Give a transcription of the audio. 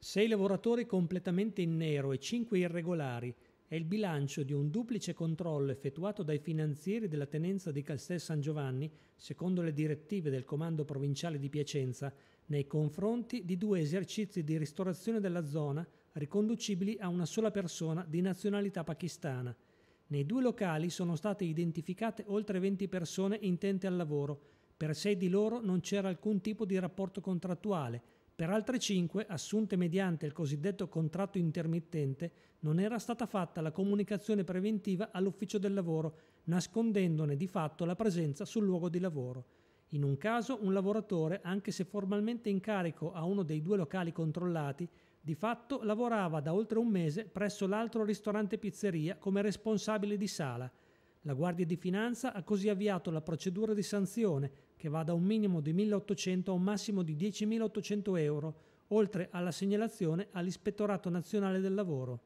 Sei lavoratori completamente in nero e cinque irregolari è il bilancio di un duplice controllo effettuato dai finanzieri della tenenza di Castel San Giovanni, secondo le direttive del comando provinciale di Piacenza, nei confronti di due esercizi di ristorazione della zona riconducibili a una sola persona di nazionalità pakistana. Nei due locali sono state identificate oltre 20 persone intente al lavoro. Per sei di loro non c'era alcun tipo di rapporto contrattuale, per altre 5, assunte mediante il cosiddetto contratto intermittente, non era stata fatta la comunicazione preventiva all'ufficio del lavoro, nascondendone di fatto la presenza sul luogo di lavoro. In un caso un lavoratore, anche se formalmente in carico a uno dei due locali controllati, di fatto lavorava da oltre un mese presso l'altro ristorante pizzeria come responsabile di sala, la Guardia di Finanza ha così avviato la procedura di sanzione che va da un minimo di 1.800 a un massimo di 10.800 euro, oltre alla segnalazione all'Ispettorato Nazionale del Lavoro.